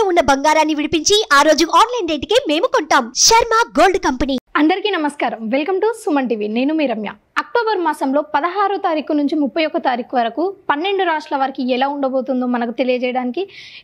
తాకట్టులో ఉన్న బంగారాన్ని విడిపించి ఆ రోజు ఆన్లైన్ కి మేము కొంటాం శర్మ గోల్డ్ కంపెనీ అందరికీ నమస్కారం వెల్కమ్ టు సుమన్ టీవీ నేను మీ రమ్య అక్టోబర్ మాసంలో పదహారో తారీఖు నుంచి ముప్పై ఒక్క తారీఖు వరకు పన్నెండు రాష్ట్రాల వారికి ఎలా ఉండబోతుందో మనకు తెలియజేయడానికి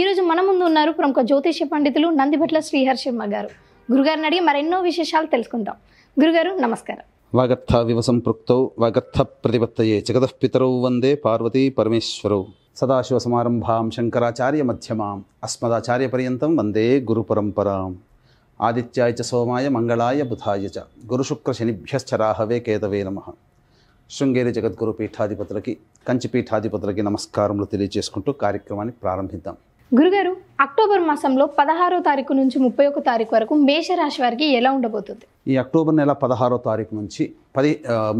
ఈరోజు మన ముందు ఉన్నారు ప్రముఖ జ్యోతిష్య పండితులు నందిభట్ల శ్రీహర్ శర్మ గారు గురుగారిని అడిగి మరెన్నో విశేషాలు తెలుసుకుందాం గురుగారు నమస్కారం వాగర్థ వివ వాగర్థ ప్రతిపత్తయే జగదఃపితరౌ వందే పార్వతీ పరమేశ్వరౌ సదాశివసమారంభాం శంకరాచార్య మధ్యమాం అస్మదాచార్యపర్యంతం వందే గురుపరంపరాం ఆదిత్యాయ చ సోమాయ మంగళాయ బుధాయ చ గురుశుక్రశనిభ్యశ్చరాహవే కేతవే నమ శృంగేరి జగద్గురు పీఠాధిపతులకి కంచి పీఠాధిపతులకి నమస్కారములు తెలియజేసుకుంటూ కార్యక్రమాన్ని ప్రారంభిద్దాం గురుగారు అక్టోబర్ మాసంలో పదహారో తారీఖు నుంచి ముప్పై ఒక తారీఖు వరకు మేషరాశి వారికి ఎలా ఉండబోతుంది ఈ అక్టోబర్ నెల పదహారో తారీఖు నుంచి పది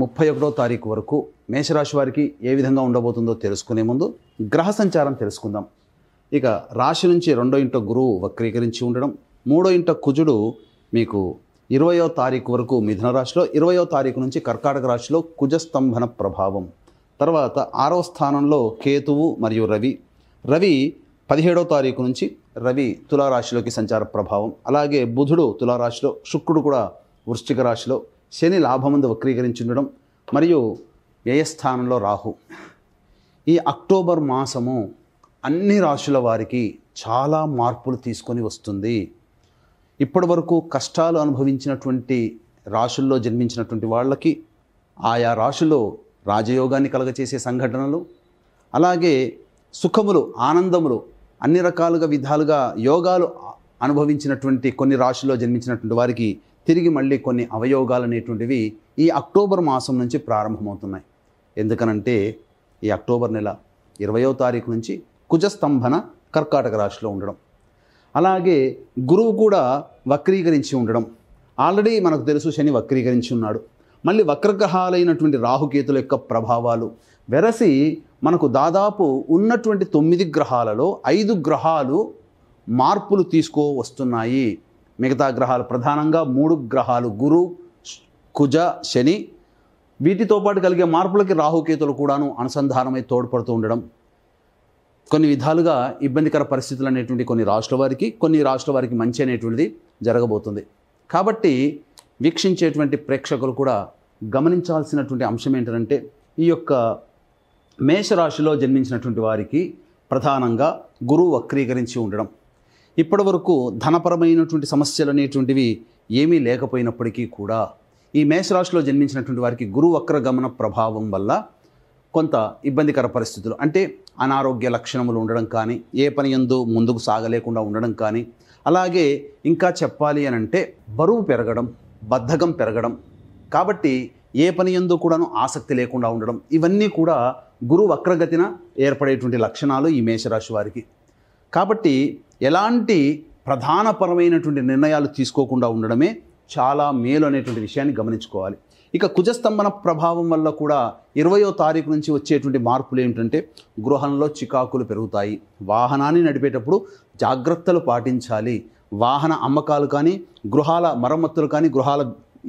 ముప్పై ఒకటో తారీఖు వరకు మేషరాశి వారికి ఏ విధంగా ఉండబోతుందో తెలుసుకునే ముందు గ్రహ సంచారం తెలుసుకుందాం ఇక రాశి నుంచి రెండో ఇంట గురువు వక్రీకరించి ఉండడం మూడో ఇంట కుజుడు మీకు ఇరవయో తారీఖు వరకు మిథున రాశిలో ఇరవయో తారీఖు నుంచి కర్కాటక రాశిలో కుజస్తంభన ప్రభావం తర్వాత ఆరో స్థానంలో కేతువు మరియు రవి రవి పదిహేడో తారీఖు నుంచి రవి తులారాశిలోకి సంచార ప్రభావం అలాగే బుధుడు తులారాశిలో శుక్రుడు కూడా వృశ్చిక రాశిలో శని లాభముందు వక్రీకరించుండడం మరియు వ్యయస్థానంలో రాహు ఈ అక్టోబర్ మాసము అన్ని రాశుల వారికి చాలా మార్పులు తీసుకొని వస్తుంది ఇప్పటి వరకు కష్టాలు అనుభవించినటువంటి రాశుల్లో జన్మించినటువంటి వాళ్ళకి ఆయా రాశులు రాజయోగాన్ని కలగచేసే సంఘటనలు అలాగే సుఖములు ఆనందములు అన్ని రకాలుగా విధాలుగా యోగాలు అనుభవించినటువంటి కొన్ని రాశుల్లో జన్మించినటువంటి వారికి తిరిగి మళ్ళీ కొన్ని అవయోగాలు అనేటువంటివి ఈ అక్టోబర్ మాసం నుంచి ప్రారంభమవుతున్నాయి ఎందుకనంటే ఈ అక్టోబర్ నెల ఇరవయో తారీఖు నుంచి కుజస్తంభన కర్కాటక రాశిలో ఉండడం అలాగే గురువు కూడా వక్రీకరించి ఉండడం ఆల్రెడీ మనకు తెలుసు శని వక్రీకరించి ఉన్నాడు మళ్ళీ వక్రగ్రహాలైనటువంటి రాహుకేతుల యొక్క ప్రభావాలు వెరసి మనకు దాదాపు ఉన్నటువంటి తొమ్మిది గ్రహాలలో ఐదు గ్రహాలు మార్పులు తీసుకో వస్తున్నాయి మిగతా గ్రహాలు ప్రధానంగా మూడు గ్రహాలు గురు కుజ శని వీటితో పాటు కలిగే మార్పులకి రాహుకేతులు కూడాను అనుసంధానమై తోడ్పడుతూ ఉండడం కొన్ని విధాలుగా ఇబ్బందికర పరిస్థితులు అనేటువంటి కొన్ని రాష్ట్ర వారికి కొన్ని రాష్ట్రాల వారికి మంచి అనేటువంటిది జరగబోతుంది కాబట్టి వీక్షించేటువంటి ప్రేక్షకులు కూడా గమనించాల్సినటువంటి అంశం ఏంటంటే ఈ యొక్క మేషరాశిలో జన్మించినటువంటి వారికి ప్రధానంగా గురువు వక్రీకరించి ఉండడం ఇప్పటి వరకు ధనపరమైనటువంటి సమస్యలు అనేటువంటివి ఏమీ లేకపోయినప్పటికీ కూడా ఈ మేషరాశిలో జన్మించినటువంటి వారికి గురు వక్రగమన ప్రభావం వల్ల కొంత ఇబ్బందికర పరిస్థితులు అంటే అనారోగ్య లక్షణములు ఉండడం కానీ ఏ పని ఎందు ముందుకు సాగలేకుండా ఉండడం కానీ అలాగే ఇంకా చెప్పాలి అని అంటే బరువు పెరగడం బద్ధకం పెరగడం కాబట్టి ఏ పని ఎందు కూడాను ఆసక్తి లేకుండా ఉండడం ఇవన్నీ కూడా గురు వక్రగతిన ఏర్పడేటువంటి లక్షణాలు ఈ మేషరాశి వారికి కాబట్టి ఎలాంటి ప్రధానపరమైనటువంటి నిర్ణయాలు తీసుకోకుండా ఉండడమే చాలా మేలు అనేటువంటి విషయాన్ని గమనించుకోవాలి ఇక కుజస్తంభన ప్రభావం వల్ల కూడా ఇరవయో తారీఖు నుంచి వచ్చేటువంటి మార్పులు ఏమిటంటే గృహంలో చికాకులు పెరుగుతాయి వాహనాన్ని నడిపేటప్పుడు జాగ్రత్తలు పాటించాలి వాహన అమ్మకాలు కానీ గృహాల మరమ్మతులు కానీ గృహాల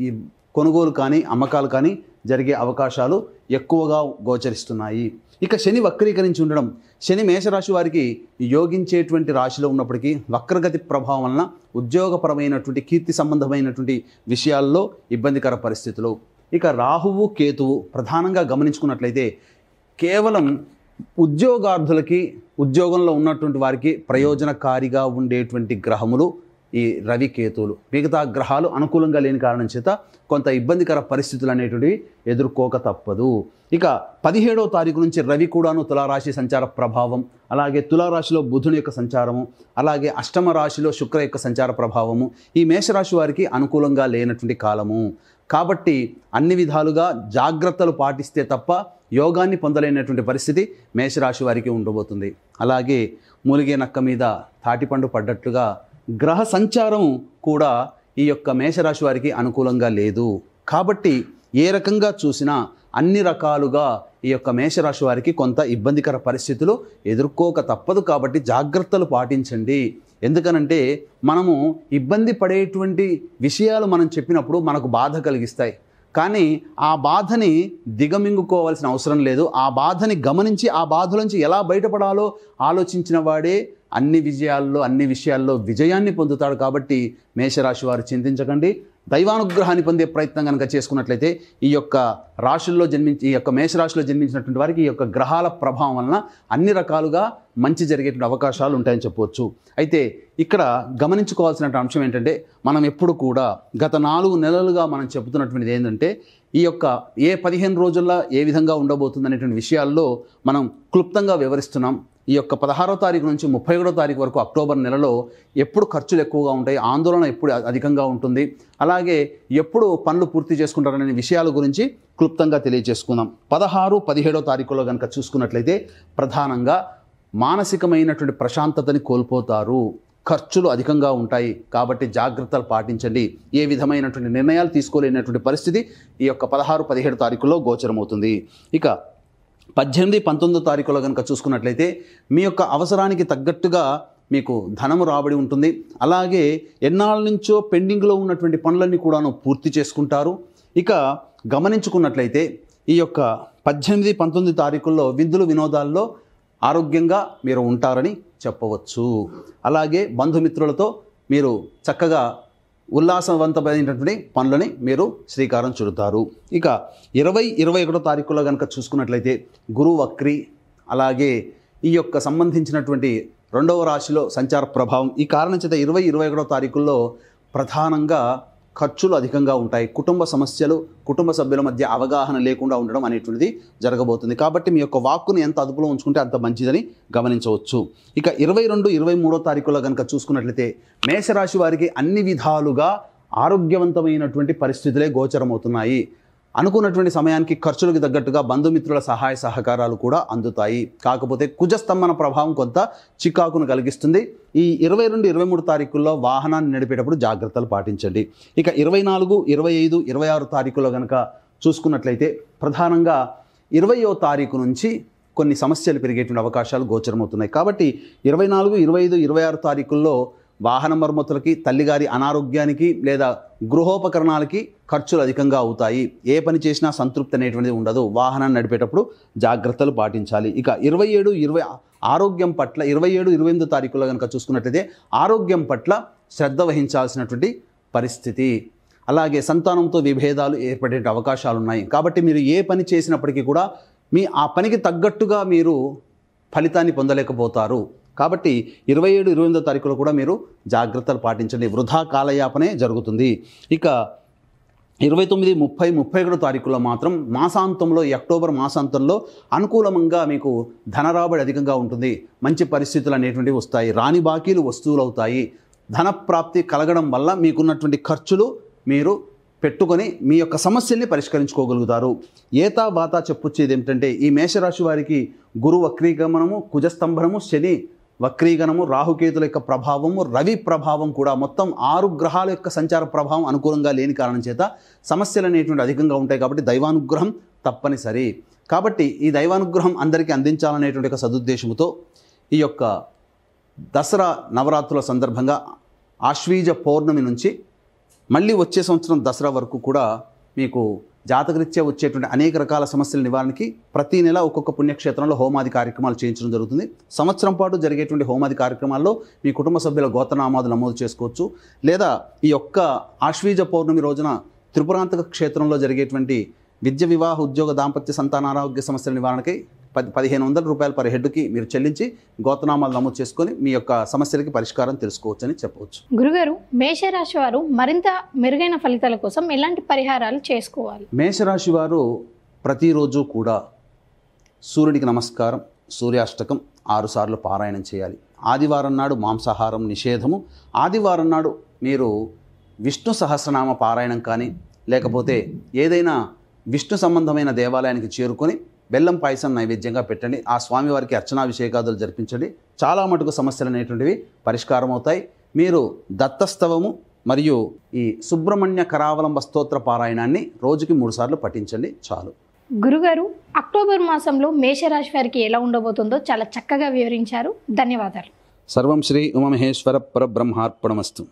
ఈ కొనుగోలు కానీ అమ్మకాలు కానీ జరిగే అవకాశాలు ఎక్కువగా గోచరిస్తున్నాయి ఇక శని వక్రీకరించి ఉండడం శని మేషరాశి వారికి యోగించేటువంటి రాశిలో ఉన్నప్పటికీ వక్రగతి ప్రభావం వలన ఉద్యోగపరమైనటువంటి కీర్తి సంబంధమైనటువంటి విషయాల్లో ఇబ్బందికర పరిస్థితులు ఇక రాహువు కేతువు ప్రధానంగా గమనించుకున్నట్లయితే కేవలం ఉద్యోగార్థులకి ఉద్యోగంలో ఉన్నటువంటి వారికి ప్రయోజనకారిగా ఉండేటువంటి గ్రహములు ఈ రవి కేతువులు మిగతా గ్రహాలు అనుకూలంగా లేని కారణం చేత కొంత ఇబ్బందికర పరిస్థితులు అనేటివి ఎదుర్కోక తప్పదు ఇక పదిహేడవ తారీఖు నుంచి రవి కూడాను తులారాశి సంచార ప్రభావం అలాగే తులారాశిలో బుధుని యొక్క సంచారము అలాగే అష్టమ రాశిలో శుక్ర యొక్క సంచార ప్రభావము ఈ మేషరాశి వారికి అనుకూలంగా లేనటువంటి కాలము కాబట్టి అన్ని విధాలుగా జాగ్రత్తలు పాటిస్తే తప్ప యోగాన్ని పొందలేనటువంటి పరిస్థితి మేషరాశి వారికి ఉండబోతుంది అలాగే మూలిగే నక్క మీద తాటిపండు పడ్డట్లుగా గ్రహ సంచారం కూడా ఈ యొక్క మేషరాశి వారికి అనుకూలంగా లేదు కాబట్టి ఏ రకంగా చూసినా అన్ని రకాలుగా ఈ యొక్క మేషరాశి వారికి కొంత ఇబ్బందికర పరిస్థితులు ఎదుర్కోక తప్పదు కాబట్టి జాగ్రత్తలు పాటించండి ఎందుకనంటే మనము ఇబ్బంది పడేటువంటి విషయాలు మనం చెప్పినప్పుడు మనకు బాధ కలిగిస్తాయి కానీ ఆ బాధని దిగమింగుకోవాల్సిన అవసరం లేదు ఆ బాధని గమనించి ఆ బాధ నుంచి ఎలా బయటపడాలో ఆలోచించిన వాడే అన్ని విజయాల్లో అన్ని విషయాల్లో విజయాన్ని పొందుతాడు కాబట్టి మేషరాశి వారు చింతించకండి దైవానుగ్రహాన్ని పొందే ప్రయత్నం కనుక చేసుకున్నట్లయితే ఈ యొక్క రాశుల్లో జన్మించి ఈ యొక్క మేషరాశిలో జన్మించినటువంటి వారికి ఈ యొక్క గ్రహాల ప్రభావం వలన అన్ని రకాలుగా మంచి జరిగేటువంటి అవకాశాలు ఉంటాయని చెప్పవచ్చు అయితే ఇక్కడ గమనించుకోవాల్సిన అంశం ఏంటంటే మనం ఎప్పుడు కూడా గత నాలుగు నెలలుగా మనం చెబుతున్నటువంటిది ఏంటంటే ఈ యొక్క ఏ పదిహేను రోజుల్లో ఏ విధంగా ఉండబోతుంది అనేటువంటి విషయాల్లో మనం క్లుప్తంగా వివరిస్తున్నాం ఈ యొక్క పదహారో తారీఖు నుంచి ముప్పై ఒకటో తారీఖు వరకు అక్టోబర్ నెలలో ఎప్పుడు ఖర్చులు ఎక్కువగా ఉంటాయి ఆందోళన ఎప్పుడు అధికంగా ఉంటుంది అలాగే ఎప్పుడు పనులు పూర్తి చేసుకుంటారనే విషయాల గురించి క్లుప్తంగా తెలియజేసుకుందాం పదహారు పదిహేడో తారీఖులో కనుక చూసుకున్నట్లయితే ప్రధానంగా మానసికమైనటువంటి ప్రశాంతతని కోల్పోతారు ఖర్చులు అధికంగా ఉంటాయి కాబట్టి జాగ్రత్తలు పాటించండి ఏ విధమైనటువంటి నిర్ణయాలు తీసుకోలేనటువంటి పరిస్థితి ఈ యొక్క పదహారు పదిహేడు తారీఖులో గోచరమవుతుంది ఇక పద్దెనిమిది పంతొమ్మిదో తారీఖులో కనుక చూసుకున్నట్లయితే మీ యొక్క అవసరానికి తగ్గట్టుగా మీకు ధనము రాబడి ఉంటుంది అలాగే ఎన్నాళ్ళ నుంచో పెండింగ్లో ఉన్నటువంటి పనులన్నీ కూడాను పూర్తి చేసుకుంటారు ఇక గమనించుకున్నట్లయితే ఈ యొక్క పద్దెనిమిది పంతొమ్మిది తారీఖుల్లో విందులు వినోదాల్లో ఆరోగ్యంగా మీరు ఉంటారని చెప్పవచ్చు అలాగే బంధుమిత్రులతో మీరు చక్కగా ఉల్లాసవంతమైనటువంటి పనులని మీరు శ్రీకారం చుడతారు ఇక ఇరవై ఇరవై ఒకటో తారీఖులో కనుక చూసుకున్నట్లయితే గురు వక్రి అలాగే ఈ యొక్క సంబంధించినటువంటి రెండవ రాశిలో సంచార ప్రభావం ఈ కారణం చేత ఇరవై ఇరవై ఒకటో తారీఖుల్లో ప్రధానంగా ఖర్చులు అధికంగా ఉంటాయి కుటుంబ సమస్యలు కుటుంబ సభ్యుల మధ్య అవగాహన లేకుండా ఉండడం అనేటువంటిది జరగబోతుంది కాబట్టి మీ యొక్క వాక్కును ఎంత అదుపులో ఉంచుకుంటే అంత మంచిదని గమనించవచ్చు ఇక ఇరవై రెండు ఇరవై మూడో తారీఖులో కనుక చూసుకున్నట్లయితే మేషరాశి వారికి అన్ని విధాలుగా ఆరోగ్యవంతమైనటువంటి పరిస్థితులే గోచరమవుతున్నాయి అనుకున్నటువంటి సమయానికి ఖర్చులకు తగ్గట్టుగా బంధుమిత్రుల సహాయ సహకారాలు కూడా అందుతాయి కాకపోతే కుజస్తంభన ప్రభావం కొంత చికాకును కలిగిస్తుంది ఈ ఇరవై రెండు ఇరవై మూడు తారీఖుల్లో వాహనాన్ని నడిపేటప్పుడు జాగ్రత్తలు పాటించండి ఇక ఇరవై నాలుగు ఇరవై ఐదు ఇరవై ఆరు తారీఖుల్లో కనుక చూసుకున్నట్లయితే ప్రధానంగా ఇరవయో తారీఖు నుంచి కొన్ని సమస్యలు పెరిగేటువంటి అవకాశాలు గోచరమవుతున్నాయి కాబట్టి ఇరవై నాలుగు ఇరవై ఐదు ఇరవై ఆరు తారీఖుల్లో వాహన మరమ్మతులకి తల్లిగారి అనారోగ్యానికి లేదా గృహోపకరణాలకి ఖర్చులు అధికంగా అవుతాయి ఏ పని చేసినా సంతృప్తి అనేటువంటిది ఉండదు వాహనాన్ని నడిపేటప్పుడు జాగ్రత్తలు పాటించాలి ఇక ఇరవై ఏడు ఇరవై ఆరోగ్యం పట్ల ఇరవై ఏడు ఇరవై ఎనిమిది తారీఖులో కనుక చూసుకున్నట్లయితే ఆరోగ్యం పట్ల శ్రద్ధ వహించాల్సినటువంటి పరిస్థితి అలాగే సంతానంతో విభేదాలు ఏర్పడే అవకాశాలు ఉన్నాయి కాబట్టి మీరు ఏ పని చేసినప్పటికీ కూడా మీ ఆ పనికి తగ్గట్టుగా మీరు ఫలితాన్ని పొందలేకపోతారు కాబట్టి ఇరవై ఏడు ఇరవై ఎనిమిదో తారీఖులో కూడా మీరు జాగ్రత్తలు పాటించండి వృధా కాలయాపనే జరుగుతుంది ఇక ఇరవై తొమ్మిది ముప్పై ముప్పై ఒకటో తారీఖులో మాత్రం మాసాంతంలో ఈ అక్టోబర్ మాసాంతంలో అనుకూలంగా మీకు ధనరాబడి అధికంగా ఉంటుంది మంచి పరిస్థితులు అనేటువంటివి వస్తాయి రాని బాకీలు వస్తువులు అవుతాయి ధనప్రాప్తి కలగడం వల్ల మీకున్నటువంటి ఖర్చులు మీరు పెట్టుకొని మీ యొక్క సమస్యల్ని పరిష్కరించుకోగలుగుతారు ఏతా బాతా చెప్పొచ్చేది ఏమిటంటే ఈ మేషరాశి వారికి గురు వక్రీగమనము కుజస్తంభనము శని వక్రీగణము రాహుకేతుల యొక్క ప్రభావము రవి ప్రభావం కూడా మొత్తం ఆరు గ్రహాల యొక్క సంచార ప్రభావం అనుకూలంగా లేని కారణం చేత సమస్యలు అనేటువంటి అధికంగా ఉంటాయి కాబట్టి దైవానుగ్రహం తప్పనిసరి కాబట్టి ఈ దైవానుగ్రహం అందరికీ అందించాలనేటువంటి ఒక సదుద్దేశంతో ఈ యొక్క దసరా నవరాత్రుల సందర్భంగా ఆశ్వీజ పౌర్ణమి నుంచి మళ్ళీ వచ్చే సంవత్సరం దసరా వరకు కూడా మీకు జాతకరీత్యా వచ్చేటువంటి అనేక రకాల సమస్యల నివారణకి ప్రతి నెల ఒక్కొక్క పుణ్యక్షేత్రంలో హోమాది కార్యక్రమాలు చేయించడం జరుగుతుంది సంవత్సరం పాటు జరిగేటువంటి హోమాది కార్యక్రమాల్లో మీ కుటుంబ సభ్యుల గోతనామాదులు నమోదు చేసుకోవచ్చు లేదా ఈ యొక్క ఆశ్వీజ పౌర్ణమి రోజున త్రిపురాంతక క్షేత్రంలో జరిగేటువంటి విద్య వివాహ ఉద్యోగ దాంపత్య సంతానారోగ్య సమస్యల నివారణకై పది పదిహేను వందల రూపాయలు పర్ హెడ్కి మీరు చెల్లించి గోతనామాలు నమోదు చేసుకొని మీ యొక్క సమస్యలకి పరిష్కారం తెలుసుకోవచ్చు అని చెప్పవచ్చు గురుగారు మేషరాశి వారు మరింత మెరుగైన ఫలితాల కోసం ఎలాంటి పరిహారాలు చేసుకోవాలి మేషరాశి వారు ప్రతిరోజు కూడా సూర్యుడికి నమస్కారం సూర్యాష్టకం ఆరుసార్లు పారాయణం చేయాలి ఆదివారం నాడు మాంసాహారం నిషేధము ఆదివారం నాడు మీరు విష్ణు సహస్రనామ పారాయణం కానీ లేకపోతే ఏదైనా విష్ణు సంబంధమైన దేవాలయానికి చేరుకొని బెల్లం పాయసం నైవేద్యంగా పెట్టండి ఆ స్వామివారికి అర్చనాభిషేకాదులు జరిపించండి చాలా మటుకు సమస్యలు అనేటువంటివి పరిష్కారం అవుతాయి మీరు దత్తస్తవము మరియు ఈ సుబ్రహ్మణ్య కరావలంబ స్తోత్ర పారాయణాన్ని రోజుకి మూడుసార్లు పఠించండి చాలు గురుగారు అక్టోబర్ మాసంలో మేషరాశి వారికి ఎలా ఉండబోతుందో చాలా చక్కగా వివరించారు ధన్యవాదాలు సర్వం శ్రీ ఉమమహేశ్వర పరబ్రహ్మార్పణమస్తు